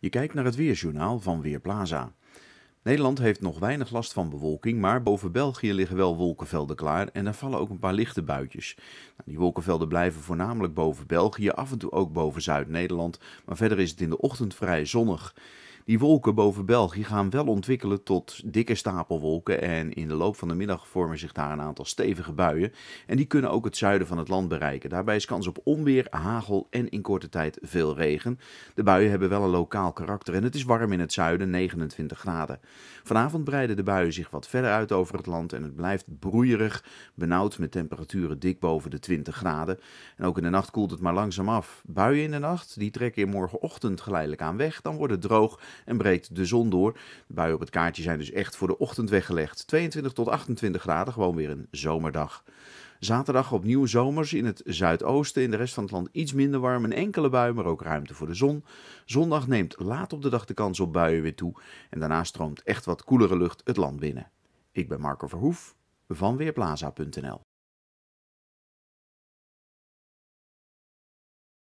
Je kijkt naar het weerjournaal van Weerplaza. Nederland heeft nog weinig last van bewolking, maar boven België liggen wel wolkenvelden klaar en er vallen ook een paar lichte buitjes. Nou, die wolkenvelden blijven voornamelijk boven België, af en toe ook boven Zuid-Nederland, maar verder is het in de ochtend vrij zonnig. Die wolken boven België gaan wel ontwikkelen tot dikke stapelwolken. En in de loop van de middag vormen zich daar een aantal stevige buien. En die kunnen ook het zuiden van het land bereiken. Daarbij is kans op onweer, hagel en in korte tijd veel regen. De buien hebben wel een lokaal karakter en het is warm in het zuiden, 29 graden. Vanavond breiden de buien zich wat verder uit over het land en het blijft broeierig, benauwd met temperaturen dik boven de 20 graden. En ook in de nacht koelt het maar langzaam af. Buien in de nacht, die trekken in morgenochtend geleidelijk aan weg, dan wordt het droog en breekt de zon door. De buien op het kaartje zijn dus echt voor de ochtend weggelegd. 22 tot 28 graden, gewoon weer een zomerdag. Zaterdag opnieuw zomers in het zuidoosten. In de rest van het land iets minder warm. Een enkele bui, maar ook ruimte voor de zon. Zondag neemt laat op de dag de kans op buien weer toe. En daarna stroomt echt wat koelere lucht het land binnen. Ik ben Marco Verhoef van Weerplaza.nl